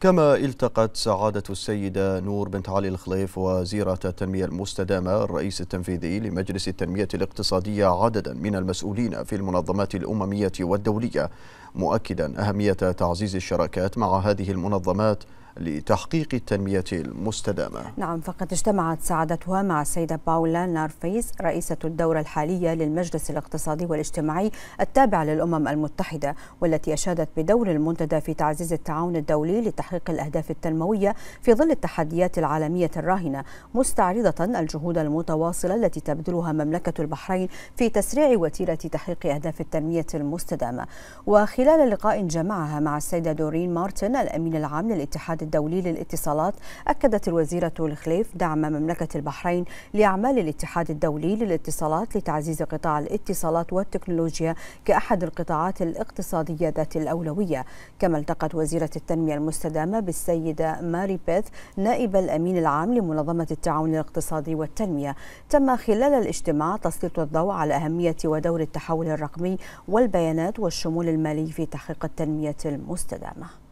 كما التقت سعادة السيدة نور بنت علي الخليف وزيرة التنمية المستدامة الرئيس التنفيذي لمجلس التنمية الاقتصادية عددا من المسؤولين في المنظمات الأممية والدولية مؤكدا أهمية تعزيز الشراكات مع هذه المنظمات لتحقيق التنمية المستدامة نعم فقد اجتمعت سعادتها مع السيدة باولا نارفيز رئيسة الدورة الحالية للمجلس الاقتصادي والاجتماعي التابع للأمم المتحدة والتي أشادت بدور المنتدى في تعزيز التعاون الدولي لتحقيق الأهداف التنموية في ظل التحديات العالمية الراهنة مستعرضة الجهود المتواصلة التي تبذلها مملكة البحرين في تسريع وتيرة تحقيق أهداف التنمية المستدامة وخلال لقاء جمعها مع السيدة دورين مارتن الأمين العام للاتحاد الدولي للاتصالات أكدت الوزيرة الخليف دعم مملكة البحرين لأعمال الاتحاد الدولي للاتصالات لتعزيز قطاع الاتصالات والتكنولوجيا كأحد القطاعات الاقتصادية ذات الأولوية كما التقت وزيرة التنمية المستدامة بالسيدة ماري بيث نائب الأمين العام لمنظمة التعاون الاقتصادي والتنمية تم خلال الاجتماع تسليط الضوء على أهمية ودور التحول الرقمي والبيانات والشمول المالي في تحقيق التنمية المستدامة